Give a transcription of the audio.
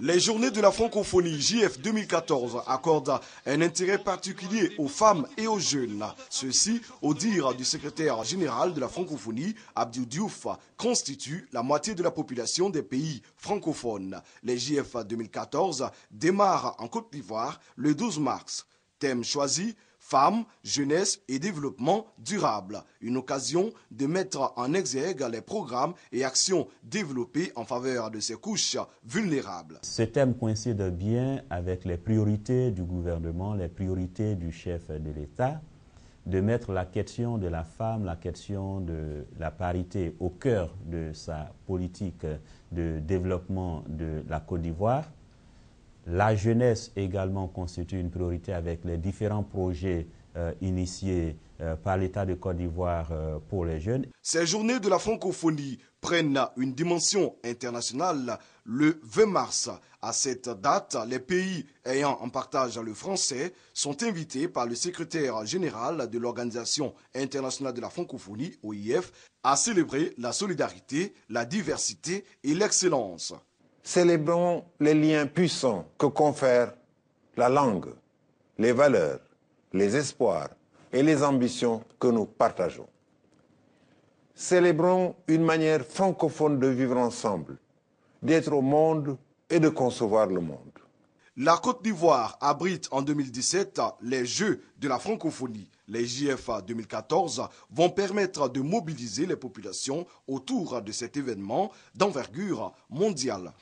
Les journées de la francophonie JF 2014 accordent un intérêt particulier aux femmes et aux jeunes. Ceci, au dire du secrétaire général de la francophonie, Abdou Diouf, constitue la moitié de la population des pays francophones. Les JF 2014 démarrent en Côte d'Ivoire le 12 mars. Thème choisi, Femmes, Jeunesse et Développement durable, une occasion de mettre en exergue les programmes et actions développés en faveur de ces couches vulnérables. Ce thème coïncide bien avec les priorités du gouvernement, les priorités du chef de l'État, de mettre la question de la femme, la question de la parité au cœur de sa politique de développement de la Côte d'Ivoire. La jeunesse également constitue une priorité avec les différents projets euh, initiés euh, par l'État de Côte d'Ivoire euh, pour les jeunes. Ces journées de la francophonie prennent une dimension internationale le 20 mars. À cette date, les pays ayant en partage le français sont invités par le secrétaire général de l'Organisation internationale de la francophonie, OIF, à célébrer la solidarité, la diversité et l'excellence. Célébrons les liens puissants que confèrent la langue, les valeurs, les espoirs et les ambitions que nous partageons. Célébrons une manière francophone de vivre ensemble, d'être au monde et de concevoir le monde. La Côte d'Ivoire abrite en 2017 les Jeux de la francophonie. Les JFA 2014 vont permettre de mobiliser les populations autour de cet événement d'envergure mondiale.